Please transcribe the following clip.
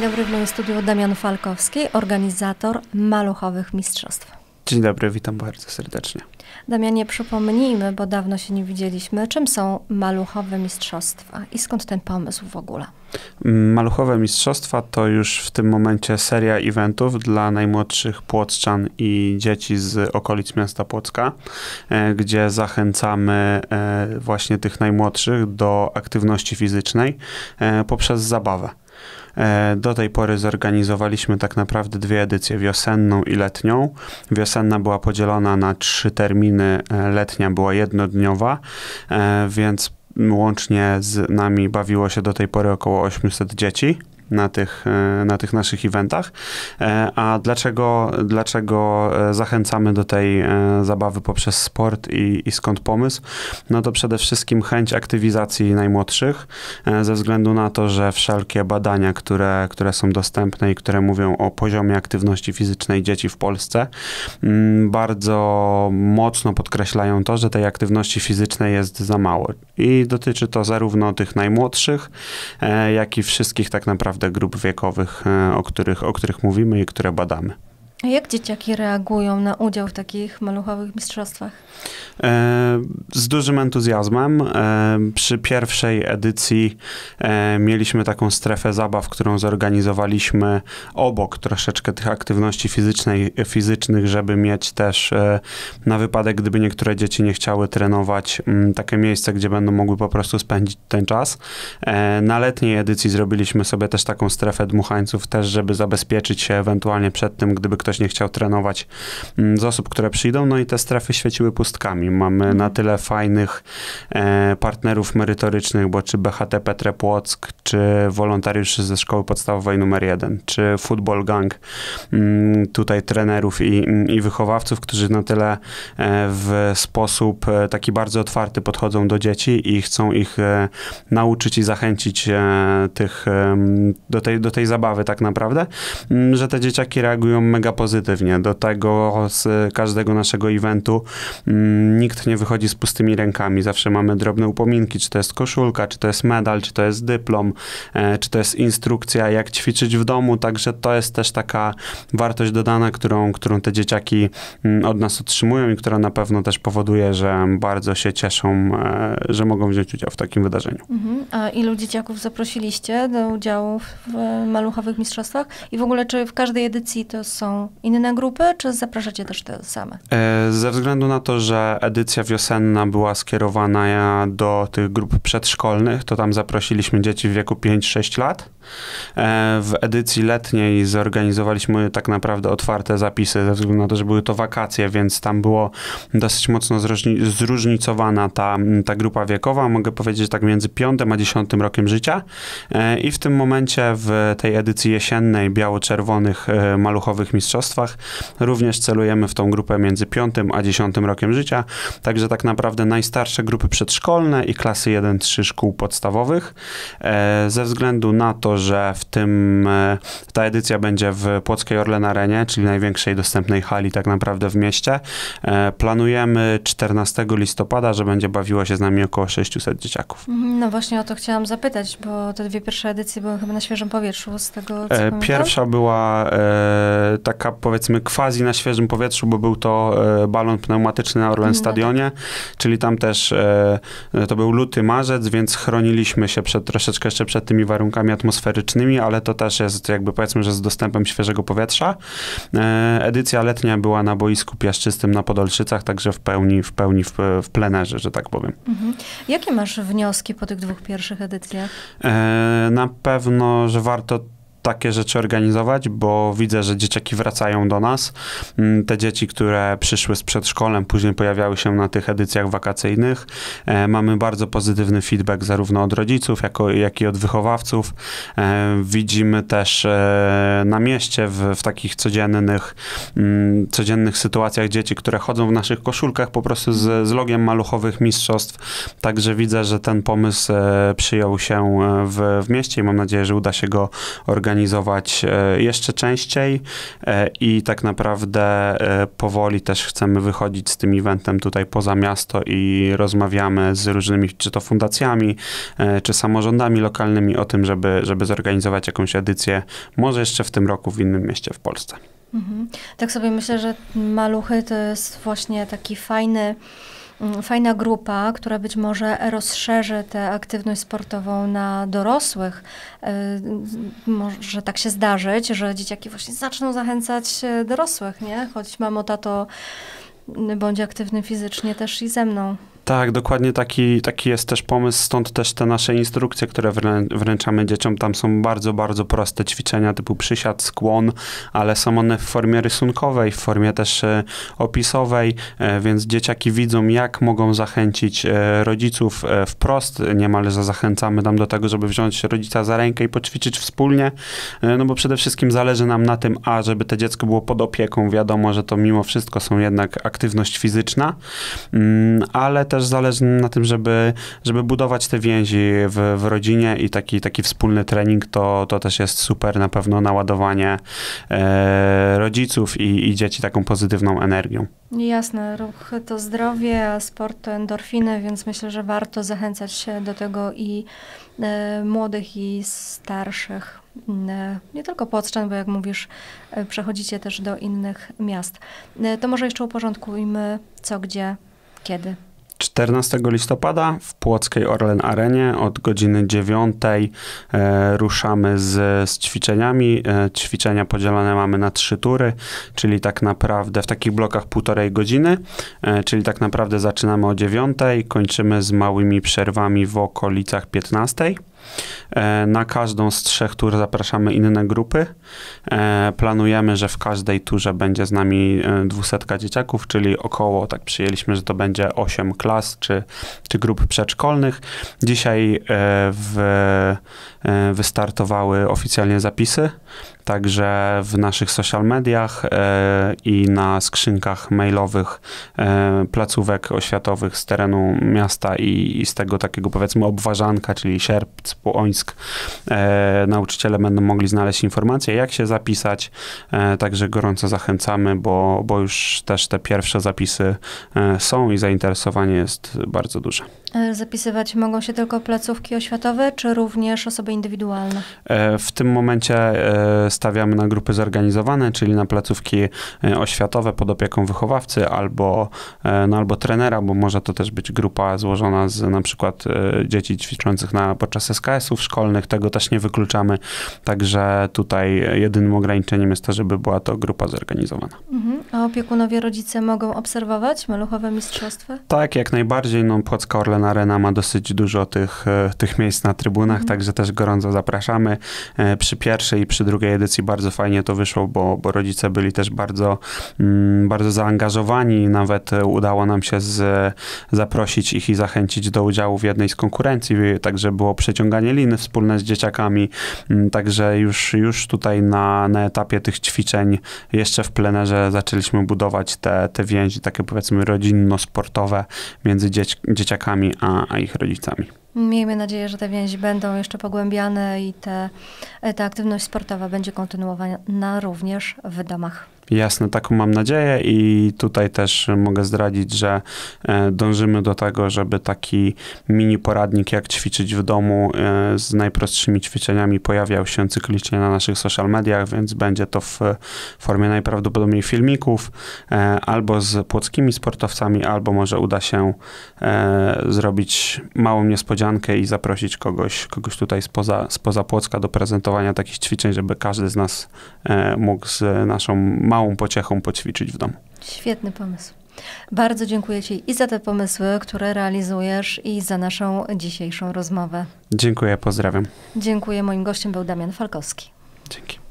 Dzień dobry, w moim studiu Damian Falkowski, organizator Maluchowych Mistrzostw. Dzień dobry, witam bardzo serdecznie. Damianie, przypomnijmy, bo dawno się nie widzieliśmy, czym są Maluchowe Mistrzostwa i skąd ten pomysł w ogóle? Maluchowe Mistrzostwa to już w tym momencie seria eventów dla najmłodszych Płocczan i dzieci z okolic miasta Płocka, e, gdzie zachęcamy e, właśnie tych najmłodszych do aktywności fizycznej e, poprzez zabawę. E, do tej pory zorganizowaliśmy tak naprawdę dwie edycje, wiosenną i letnią. Wiosenna była podzielona na trzy terminy, e, letnia była jednodniowa, e, więc łącznie z nami bawiło się do tej pory około 800 dzieci na tych, e, na tych naszych eventach. E, a dlaczego, dlaczego e, zachęcamy do tej zabawy poprzez sport i, i skąd pomysł? No to przede wszystkim chęć aktywizacji najmłodszych, ze względu na to, że wszelkie badania, które, które są dostępne i które mówią o poziomie aktywności fizycznej dzieci w Polsce, mm, bardzo mocno podkreślają to, że tej aktywności fizycznej jest za mało. I dotyczy to zarówno tych najmłodszych, jak i wszystkich tak naprawdę naprawdę grup wiekowych, e, o których, o których mówimy i które badamy jak dzieciaki reagują na udział w takich maluchowych mistrzostwach? E, z dużym entuzjazmem. E, przy pierwszej edycji e, mieliśmy taką strefę zabaw, którą zorganizowaliśmy obok troszeczkę tych aktywności fizycznej, fizycznych, żeby mieć też na wypadek, gdyby niektóre dzieci nie chciały trenować, mm, takie miejsce, gdzie będą mogły po prostu spędzić ten czas. Na letniej edycji zrobiliśmy sobie też taką strefę dmuchańców, też żeby zabezpieczyć się ewentualnie przed tym, gdyby ktoś nie chciał trenować mm, z osób, które przyjdą, no i te strefy świeciły pustkami. Mamy na mhm. tyle fajnych e, partnerów merytorycznych, bo czy BHT Petre Płock, czy wolontariuszy ze szkoły podstawowej numer jeden, czy Football Gang, mm, tutaj trenerów i, mm, i wychowawców, którzy na tyle e, w sposób e, taki bardzo otwarty podchodzą do dzieci i chcą ich nauczyć i zachęcić tych, do, tej, do tej zabawy tak naprawdę, że te dzieciaki reagują mega pozytywnie do tego z każdego naszego eventu. Mm, nikt nie wychodzi z pustymi rękami. Zawsze mamy drobne upominki, czy to jest koszulka, czy to jest medal, czy to jest dyplom, e, czy to jest instrukcja, jak ćwiczyć w domu. Także to jest też taka wartość dodana, którą, którą te dzieciaki mm, od nas otrzymują i która na pewno też powoduje, że bardzo się cieszą, e, że mogą wziąć udział w takim wydarzeniu. Mhm. A ilu dzieciaków zaprosiliście do udziału w maluchowych mistrzostwach? I w ogóle, czy w każdej edycji to są inne grupy, czy zapraszacie też te same? E, ze względu na to, że edycja wiosenna była skierowana do tych grup przedszkolnych, to tam zaprosiliśmy dzieci w wieku 5-6 lat. E, w edycji letniej zorganizowaliśmy tak naprawdę otwarte zapisy, ze względu na to, że były to wakacje, więc tam było dosyć mocno zróżnicowana ta, ta grupa wiekowa, mogę powiedzieć tak między 5 a 10 rokiem życia. E, I w tym momencie w tej edycji jesiennej biało-czerwonych e, maluchowych mistrzostwach również celujemy w tą grupę między 5 a 10 rokiem życia, także tak naprawdę najstarsze grupy przedszkolne i klasy 1-3 szkół podstawowych. Ze względu na to, że w tym e, ta edycja będzie w Płockiej Orlen Arenie, czyli największej dostępnej hali tak naprawdę w mieście. E, planujemy 14 listopada, że będzie bawiło się z nami około 600 dzieciaków. Mhm, no właśnie o to chciałam zapytać, bo te dwie pierwsze edycje były chyba na świeżym powietrzu z tego, e, Pierwsza była taka powiedzmy quasi na świeżym powietrzu, bo był to balon pneumatyczny na Orlen mhm. Stadionie, no tak. czyli tam też to był luty, marzec, więc chroniliśmy się przed, troszeczkę jeszcze przed tymi warunkami atmosferycznymi atmosferycznymi, ale to też jest jakby powiedzmy, że z dostępem świeżego powietrza. E, edycja letnia była na boisku piaszczystym na Podolszycach, także w pełni, w pełni w, w plenerze, że tak powiem. Mhm. Jakie masz wnioski po tych dwóch pierwszych edycjach? E, na pewno, że warto takie rzeczy organizować, bo widzę, że dzieciaki wracają do nas. Mm, te dzieci, które przyszły z przedszkolem, później pojawiały się na tych edycjach wakacyjnych. E, mamy bardzo pozytywny feedback zarówno od rodziców, jako, jak i od wychowawców. E, widzimy też e, na mieście w, w takich codziennych, mm, codziennych sytuacjach dzieci, które chodzą w naszych koszulkach po prostu z, z logiem maluchowych mistrzostw. Także widzę, że ten pomysł przyjął się w, w mieście i mam nadzieję, że uda się go organizować organizować e, jeszcze częściej e, i tak naprawdę e, powoli też chcemy wychodzić z tym eventem tutaj poza miasto i rozmawiamy z różnymi, czy to fundacjami, czy samorządami lokalnymi o tym, żeby, żeby zorganizować jakąś edycję, może jeszcze w tym roku w innym mieście w Polsce. Mhm. Tak sobie myślę, że Maluchy to jest właśnie taki fajny Mm, fajna grupa, która być może rozszerzy tę aktywność sportową na dorosłych. E, może tak się zdarzyć, że dzieciaki właśnie zaczną zachęcać e, dorosłych, nie? Choć mamo, tato, bądź aktywny fizycznie też i ze mną. Tak, dokładnie taki, taki jest też pomysł, stąd też te nasze instrukcje, które wręczamy dzieciom, tam są bardzo, bardzo proste ćwiczenia typu przysiad, skłon, ale są one w formie rysunkowej, w formie też e, opisowej, e, więc dzieciaki widzą, jak mogą zachęcić e, rodziców wprost, niemalże zachęcamy tam do tego, żeby wziąć rodzica za rękę i poćwiczyć wspólnie, no bo przede wszystkim zależy nam na tym, a żeby to dziecko było pod opieką, wiadomo, że to mimo wszystko są jednak aktywność fizyczna, mm, ale też też zależy na tym, żeby, żeby budować te więzi w, w rodzinie i taki, taki wspólny trening to, to też jest super na pewno naładowanie e, rodziców i, i dzieci taką pozytywną energią. Jasne, ruch to zdrowie, a sport to endorfiny, więc myślę, że warto zachęcać się do tego i e, młodych, i starszych. Mm, e, nie tylko podczas, bo jak mówisz, e, przechodzicie też do innych miast. E, to może jeszcze uporządkujmy co, gdzie, kiedy. 14 listopada w Płockiej Orlen Arenie od godziny 9 e, ruszamy z, z ćwiczeniami. E, ćwiczenia podzielone mamy na trzy tury, czyli tak naprawdę w takich blokach półtorej godziny, e, czyli tak naprawdę zaczynamy o 9, kończymy z małymi przerwami w okolicach 15. E, na każdą z trzech tur zapraszamy inne grupy. E, planujemy, że w każdej turze będzie z nami 200 e, dzieciaków, czyli około, tak przyjęliśmy, że to będzie 8 klas czy, czy grup przedszkolnych. Dzisiaj w E, wystartowały oficjalnie zapisy, także w naszych social mediach e, i na skrzynkach mailowych e, placówek oświatowych z terenu miasta i, z tego takiego powiedzmy obważanka, czyli Sierpc, Płońsk, nauczyciele będą mogli znaleźć informacje, jak się zapisać, także gorąco zachęcamy, bo, bo już też te pierwsze zapisy są i zainteresowanie jest bardzo duże. E, zapisywać mogą się tylko placówki oświatowe, czy również osoby indywidualne? E, w tym momencie e, stawiamy na grupy zorganizowane, czyli na placówki oświatowe pod opieką wychowawcy albo, no, albo trenera, bo może to też być grupa złożona z na przykład dzieci ćwiczących na, podczas SKS-ów szkolnych, tego też nie wykluczamy, także tutaj jedynym ograniczeniem jest to, żeby była to grupa zorganizowana. Mhm. A opiekunowie rodzice mogą obserwować maluchowe mistrzostwa? Tak, jak najbardziej. No, Płocka Orlena Arena ma dosyć dużo tych, e, tych miejsc na trybunach, mm. także też gorąco zapraszamy. E, przy pierwszej i przy drugiej edycji bardzo fajnie to wyszło, bo, bo rodzice byli też bardzo, mm, bardzo zaangażowani. Nawet e, udało nam się z, zaprosić ich i zachęcić do udziału w jednej z konkurencji, także było przeciąganie liny wspólne z dzieciakami, mm, także już, już tutaj na, na etapie tych ćwiczeń jeszcze w plenerze zaczęliśmy budować te, te więzi takie powiedzmy rodzinno-sportowe między dzieci, dzieciakami a, a ich rodzicami. Miejmy nadzieję, że te więzi będą jeszcze pogłębiane i te, ta aktywność sportowa będzie kontynuowana również w domach. Jasne, taką mam nadzieję i tutaj też mogę zdradzić, że e, dążymy do tego, żeby taki mini poradnik, jak ćwiczyć w domu e, z najprostszymi ćwiczeniami pojawiał się cyklicznie na naszych social mediach, więc będzie to w formie najprawdopodobniej filmików e, albo z płockimi sportowcami, albo może uda się zrobić małą niespodziankę i zaprosić kogoś, kogoś tutaj spoza, spoza Płocka do prezentowania takich ćwiczeń, żeby każdy z nas mógł z naszą małą małą pociechą poćwiczyć w domu. Świetny pomysł. Bardzo dziękuję Ci i za te pomysły, które realizujesz, i za naszą dzisiejszą rozmowę. Dziękuję, pozdrawiam. Dziękuję. Moim gościem był Damian Falkowski. Dzięki.